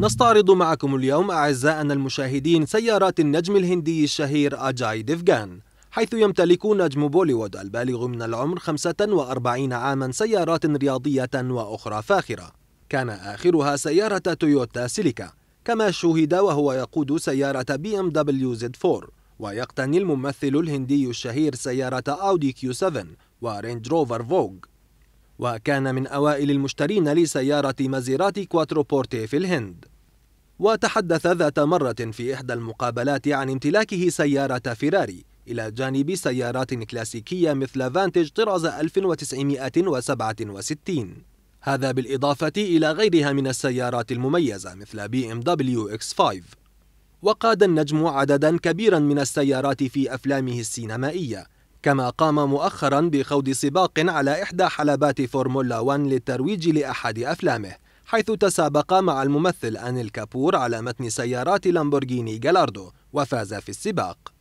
نستعرض معكم اليوم أعزائنا المشاهدين سيارات النجم الهندي الشهير أجاي ديفغان حيث يمتلك نجم بوليوود البالغ من العمر 45 عاما سيارات رياضية وأخرى فاخرة كان آخرها سيارة تويوتا سيليكا كما شوهد وهو يقود سيارة بي ام دبليو زد 4 ويقتني الممثل الهندي الشهير سيارة أودي كيو 7 ورينج روفر فوغ وكان من أوائل المشترين لسيارة مازيراتي كواتروبورتي في الهند وتحدث ذات مرة في إحدى المقابلات عن امتلاكه سيارة فيراري إلى جانب سيارات كلاسيكية مثل فانتج طراز 1967 هذا بالإضافة إلى غيرها من السيارات المميزة مثل بي ام دبليو اكس 5 وقاد النجم عددا كبيرا من السيارات في أفلامه السينمائية كما قام مؤخرا بخوض سباق على إحدى حلبات فورمولا 1 للترويج لأحد أفلامه حيث تسابق مع الممثل أنيل كابور على متن سيارات لامبورغيني جالاردو وفاز في السباق